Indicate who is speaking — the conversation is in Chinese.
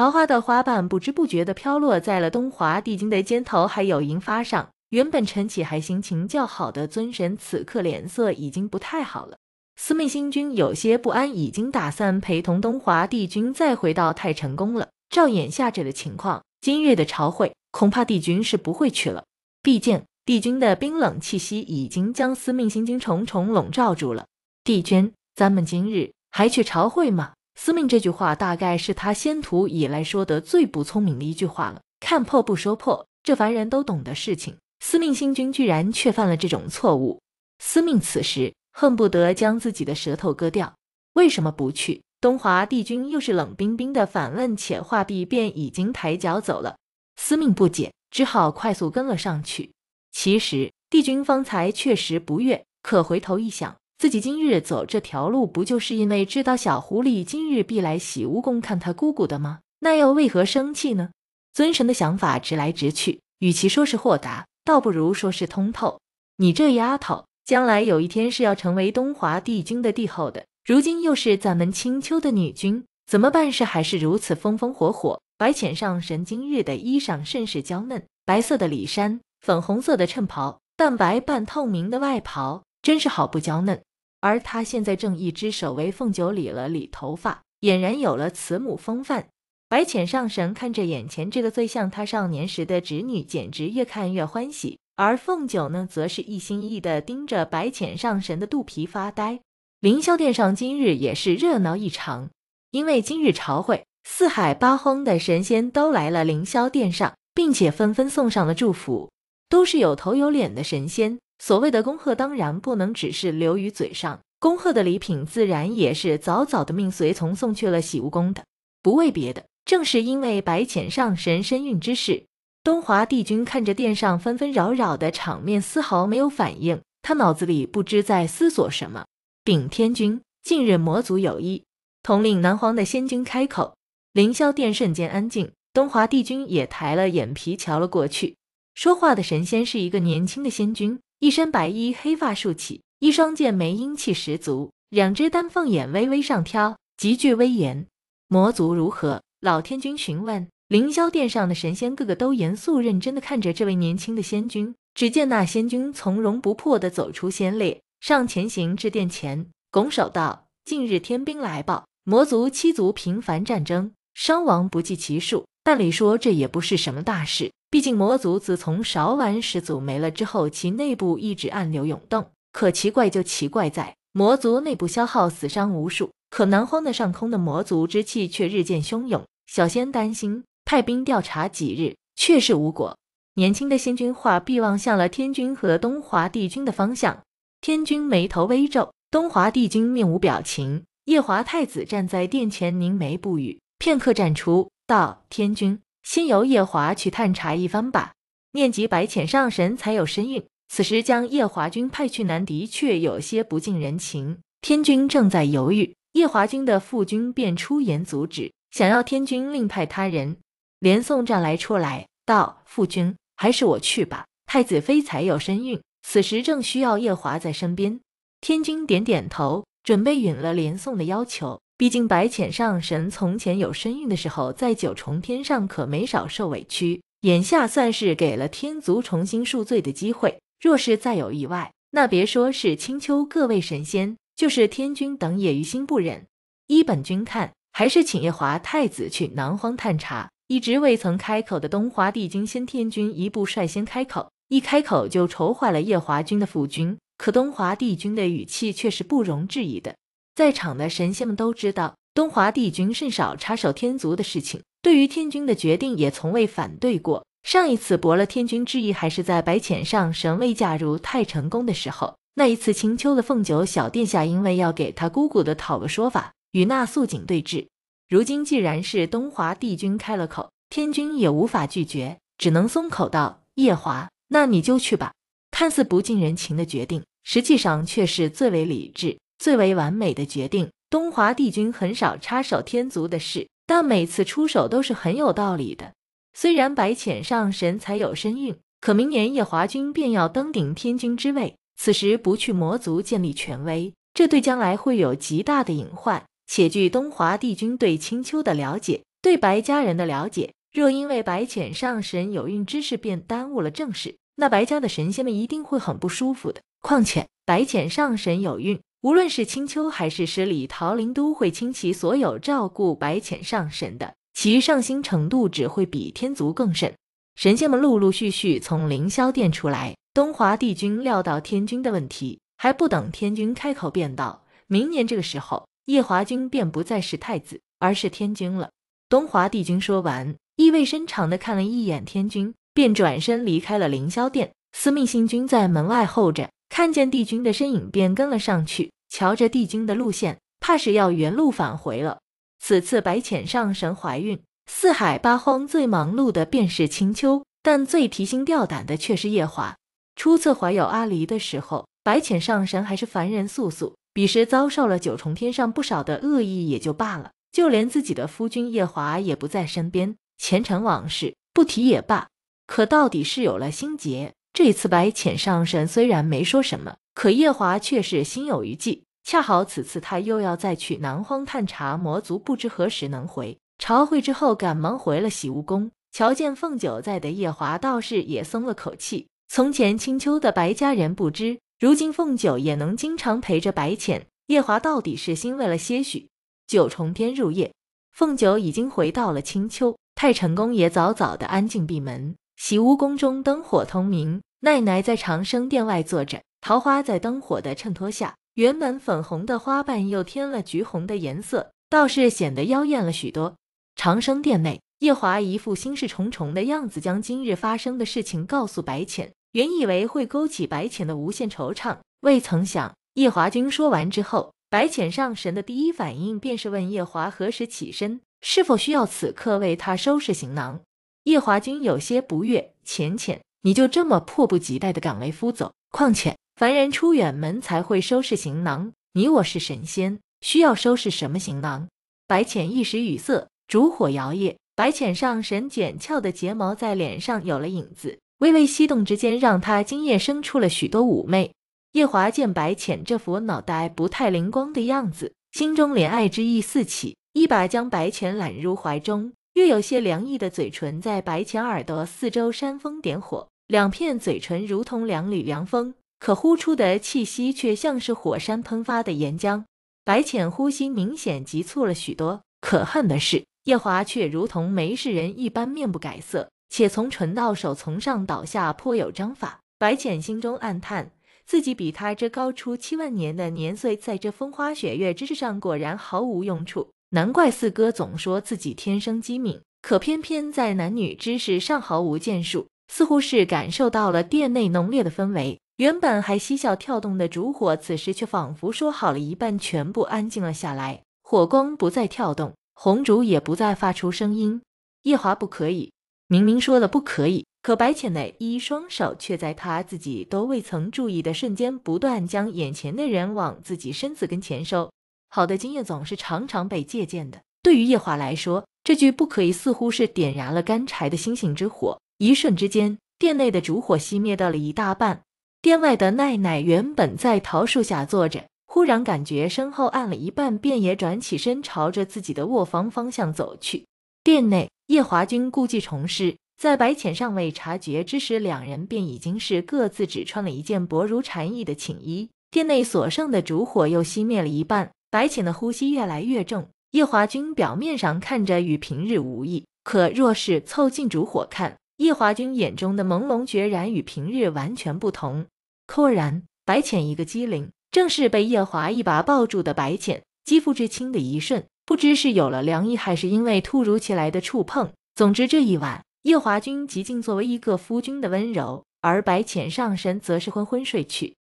Speaker 1: 桃花的花瓣不知不觉地飘落在了东华帝君的肩头，还有银发上。原本晨起还心情较好的尊神，此刻脸色已经不太好了。司命星君有些不安，已经打算陪同东华帝君再回到太晨宫了。照眼下这的情况，今日的朝会恐怕帝君是不会去了。毕竟帝君的冰冷气息已经将司命星君重重笼罩住了。帝君，咱们今日还去朝会吗？司命这句话，大概是他仙途以来说的最不聪明的一句话了。看破不说破，这凡人都懂的事情，司命星君居然却犯了这种错误。司命此时恨不得将自己的舌头割掉。为什么不去？东华帝君又是冷冰冰的反问，且画壁便已经抬脚走了。司命不解，只好快速跟了上去。其实帝君方才确实不悦，可回头一想。自己今日走这条路，不就是因为知道小狐狸今日必来洗乌宫看他姑姑的吗？那又为何生气呢？尊神的想法直来直去，与其说是豁达，倒不如说是通透。你这丫头，将来有一天是要成为东华帝君的帝后的，如今又是咱们青丘的女君，怎么办事还是如此风风火火？白浅上神今日的衣裳甚是娇嫩，白色的里衫，粉红色的衬袍，淡白半透明的外袍，真是好不娇嫩。而他现在正一只手为凤九理了理头发，俨然有了慈母风范。白浅上神看着眼前这个最像他少年时的侄女，简直越看越欢喜。而凤九呢，则是一心一意的盯着白浅上神的肚皮发呆。凌霄殿上今日也是热闹异常，因为今日朝会，四海八荒的神仙都来了凌霄殿上，并且纷纷送上了祝福，都是有头有脸的神仙。所谓的恭贺当然不能只是流于嘴上，恭贺的礼品自然也是早早的命随从送去了洗梧宫的。不为别的，正是因为白浅上神身孕之事。东华帝君看着殿上纷纷扰扰的场面，丝毫没有反应。他脑子里不知在思索什么。禀天君，近日魔族有意统领南荒的仙君开口。凌霄殿瞬间安静。东华帝君也抬了眼皮瞧了过去。说话的神仙是一个年轻的仙君。一身白衣，黑发竖起，一双剑眉英气十足，两只丹凤眼微微上挑，极具威严。魔族如何？老天君询问。凌霄殿上的神仙个个都严肃认真地看着这位年轻的仙君。只见那仙君从容不迫地走出仙列，上前行至殿前，拱手道：“近日天兵来报，魔族七族频繁战争，伤亡不计其数。按理说，这也不是什么大事。”毕竟魔族自从韶丸始祖没了之后，其内部一直暗流涌动。可奇怪就奇怪在，魔族内部消耗死伤无数，可南荒的上空的魔族之气却日渐汹涌。小仙担心，派兵调查几日，却是无果。年轻的仙君画臂望向了天君和东华帝君的方向。天君眉头微皱，东华帝君面无表情。夜华太子站在殿前，凝眉不语。片刻，站出道：“天君。”先由夜华去探查一番吧。念及白浅上神才有身孕，此时将夜华君派去南，的确有些不近人情。天君正在犹豫，夜华君的父君便出言阻止，想要天君另派他人。连宋站来出来，道：“父君，还是我去吧。太子妃才有身孕，此时正需要夜华在身边。”天君点点头，准备允了连宋的要求。毕竟白浅上神从前有身孕的时候，在九重天上可没少受委屈。眼下算是给了天族重新恕罪的机会。若是再有意外，那别说是青丘各位神仙，就是天君等也于心不忍。依本君看，还是请夜华太子去南荒探查。一直未曾开口的东华帝君先天君一步率先开口，一开口就愁坏了夜华君的夫君。可东华帝君的语气却是不容置疑的。在场的神仙们都知道，东华帝君甚少插手天族的事情，对于天君的决定也从未反对过。上一次驳了天君之意，还是在白浅上神位嫁入太成宫的时候。那一次，青丘的凤九小殿下因为要给他姑姑的讨个说法，与那素锦对峙。如今既然是东华帝君开了口，天君也无法拒绝，只能松口道：“夜华，那你就去吧。”看似不近人情的决定，实际上却是最为理智。最为完美的决定。东华帝君很少插手天族的事，但每次出手都是很有道理的。虽然白浅上神才有身孕，可明年夜华君便要登顶天君之位，此时不去魔族建立权威，这对将来会有极大的隐患。且据东华帝君对青丘的了解，对白家人的了解，若因为白浅上神有孕之事便耽误了正事，那白家的神仙们一定会很不舒服的。况且白浅上神有孕。无论是青丘还是十里，桃林都会倾其所有照顾白浅上神的，其上心程度只会比天族更甚。神仙们陆陆续续从凌霄殿出来，东华帝君料到天君的问题，还不等天君开口，便道：“明年这个时候，夜华君便不再是太子，而是天君了。”东华帝君说完，意味深长地看了一眼天君，便转身离开了凌霄殿。司命星君在门外候着。看见帝君的身影，便跟了上去。瞧着帝君的路线，怕是要原路返回了。此次白浅上神怀孕，四海八荒最忙碌的便是青丘，但最提心吊胆的却是夜华。初次怀有阿离的时候，白浅上神还是凡人素素，彼时遭受了九重天上不少的恶意也就罢了，就连自己的夫君夜华也不在身边。前尘往事不提也罢，可到底是有了心结。这次白浅上神虽然没说什么，可夜华却是心有余悸。恰好此次他又要再去南荒探查魔族，不知何时能回朝会之后，赶忙回了洗梧宫。瞧见凤九在的夜华倒是也松了口气。从前青丘的白家人不知，如今凤九也能经常陪着白浅，夜华到底是欣慰了些许。九重天入夜，凤九已经回到了青丘，太晨宫也早早的安静闭门。洗屋宫中灯火通明，奈奈在长生殿外坐着。桃花在灯火的衬托下，原本粉红的花瓣又添了橘红的颜色，倒是显得妖艳了许多。长生殿内，夜华一副心事重重的样子，将今日发生的事情告诉白浅。原以为会勾起白浅的无限惆怅，未曾想夜华君说完之后，白浅上神的第一反应便是问夜华何时起身，是否需要此刻为他收拾行囊。夜华君有些不悦：“浅浅，你就这么迫不及待的赶为夫走？况且凡人出远门才会收拾行囊，你我是神仙，需要收拾什么行囊？”白浅一时语塞，烛火摇曳，白浅上神卷翘的睫毛在脸上有了影子，微微翕动之间，让他今夜生出了许多妩媚。夜华见白浅这副脑袋不太灵光的样子，心中怜爱之意四起，一把将白浅揽入怀中。略有些凉意的嘴唇在白浅耳朵四周煽风点火，两片嘴唇如同两缕凉风，可呼出的气息却像是火山喷发的岩浆。白浅呼吸明显急促了许多，可恨的是，夜华却如同没事人一般面不改色，且从唇到手，从上到下颇有章法。白浅心中暗叹，自己比他这高出七万年的年岁，在这风花雪月之事上果然毫无用处。难怪四哥总说自己天生机敏，可偏偏在男女之事上毫无建树。似乎是感受到了殿内浓烈的氛围，原本还嬉笑跳动的烛火，此时却仿佛说好了一半，全部安静了下来。火光不再跳动，红烛也不再发出声音。夜华不可以，明明说了不可以，可白浅那一双手却在他自己都未曾注意的瞬间，不断将眼前的人往自己身子跟前收。好的经验总是常常被借鉴的。对于夜华来说，这句不可以似乎是点燃了干柴的星星之火。一瞬之间，殿内的烛火熄灭到了一大半。殿外的奈奈原本在桃树下坐着，忽然感觉身后暗了一半，便也转起身，朝着自己的卧房方向走去。殿内，夜华君故技重施，在白浅尚未察觉之时，两人便已经是各自只穿了一件薄如蝉翼的寝衣。殿内所剩的烛火又熄灭了一半。白浅的呼吸越来越重，夜华君表面上看着与平日无异，可若是凑近烛火看，夜华君眼中的朦胧决然与平日完全不同。突然，白浅一个机灵，正是被夜华一把抱住的白浅，肌肤之亲的一瞬，不知是有了凉意，还是因为突如其来的触碰。总之这一晚，夜华君极尽作为一个夫君的温柔，而白浅上身则是昏昏睡去。